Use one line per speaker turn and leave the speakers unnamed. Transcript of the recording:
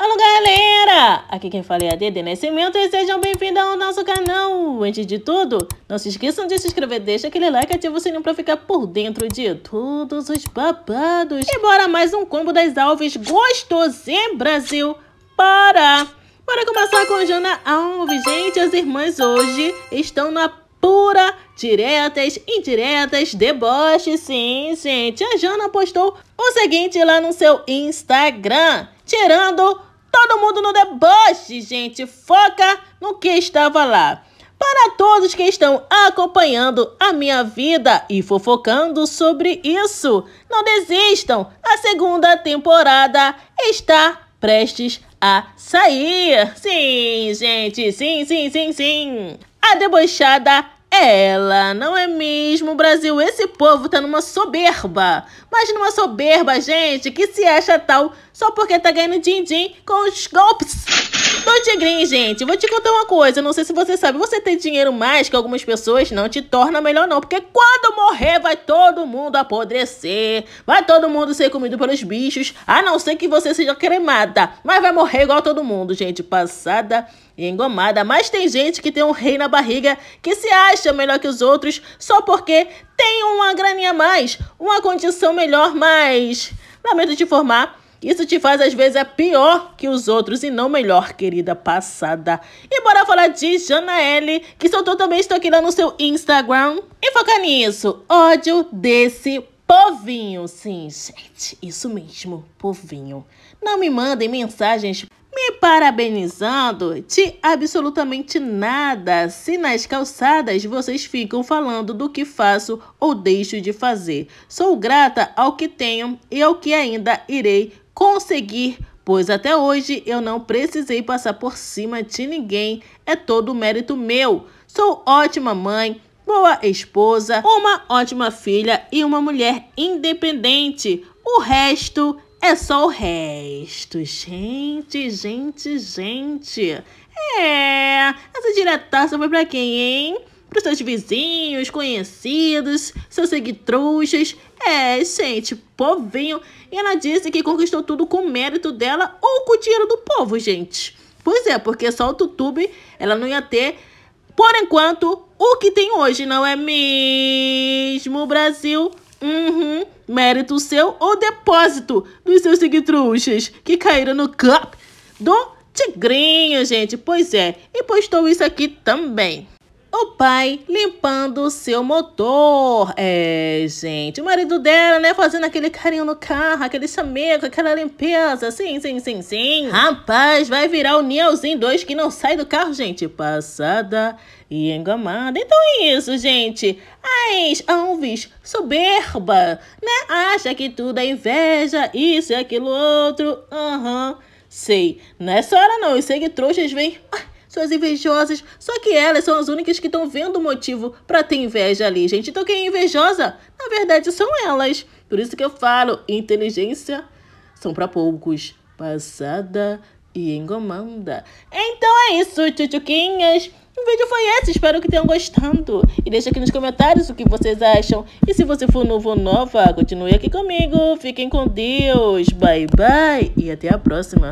Alô galera! Aqui quem fala é a Dede Nascimento e sejam bem-vindos ao nosso canal! Antes de tudo, não se esqueçam de se inscrever, deixa aquele like e ativa o sininho pra ficar por dentro de todos os babados! E bora mais um combo das alves gostosinho Brasil! Bora! Bora começar com a Jana Alves, gente! As irmãs hoje estão na pura, diretas, indiretas, deboche, sim, gente! A Jana postou o seguinte lá no seu Instagram, tirando todo mundo no deboche, gente. Foca no que estava lá. Para todos que estão acompanhando a minha vida e fofocando sobre isso, não desistam. A segunda temporada está prestes a sair. Sim, gente, sim, sim, sim, sim. A debochada ela, não é mesmo, Brasil? Esse povo tá numa soberba. Mas numa soberba, gente, que se acha tal só porque tá ganhando din-din com os golpes. Tô tigrinho, gente. Vou te contar uma coisa. Não sei se você sabe. Você ter dinheiro mais que algumas pessoas não te torna melhor, não. Porque quando morrer, vai todo mundo apodrecer. Vai todo mundo ser comido pelos bichos. A não ser que você seja cremada. Mas vai morrer igual todo mundo, gente. Passada e engomada. Mas tem gente que tem um rei na barriga que se acha melhor que os outros só porque tem uma graninha a mais, uma condição melhor, mas. Lamento te informar isso te faz às vezes é pior que os outros e não melhor, querida passada. E bora falar de Janaelle, que soltou também estou aqui lá no seu Instagram. E foca nisso, ódio desse povinho. Sim, gente, isso mesmo, povinho. Não me mandem mensagens me parabenizando de absolutamente nada se nas calçadas vocês ficam falando do que faço ou deixo de fazer. Sou grata ao que tenho e ao que ainda irei conseguir, pois até hoje eu não precisei passar por cima de ninguém, é todo mérito meu. Sou ótima mãe, boa esposa, uma ótima filha e uma mulher independente. O resto é só o resto. Gente, gente, gente. É, essa diretaça foi pra quem, hein? Para seus vizinhos, conhecidos, seus seguitruxas. É, gente, povinho. E ela disse que conquistou tudo com mérito dela ou com o dinheiro do povo, gente. Pois é, porque só o YouTube ela não ia ter, por enquanto, o que tem hoje, não é mesmo, Brasil? Uhum. Mérito seu ou depósito dos seus seguitruxas que caíram no cup do Tigrinho, gente. Pois é. E postou isso aqui também o pai limpando o seu motor. É, gente, o marido dela, né, fazendo aquele carinho no carro, aquele chameco, aquela limpeza. Sim, sim, sim, sim. Rapaz, vai virar o Nielzinho 2 que não sai do carro, gente. Passada e engamada. Então é isso, gente. As Alves, soberba, né? Acha que tudo é inveja, isso e aquilo outro. Aham. Uhum. Sei, não é só hora não, eu sei que trouxas vem suas invejosas. Só que elas são as únicas que estão vendo o motivo para ter inveja ali, gente. Então quem é invejosa, na verdade, são elas. Por isso que eu falo, inteligência são para poucos. Passada e engomanda. Então é isso, tchutchuquinhas. O vídeo foi esse, espero que tenham gostado. E deixa aqui nos comentários o que vocês acham. E se você for novo ou nova, continue aqui comigo. Fiquem com Deus. Bye, bye. E até a próxima.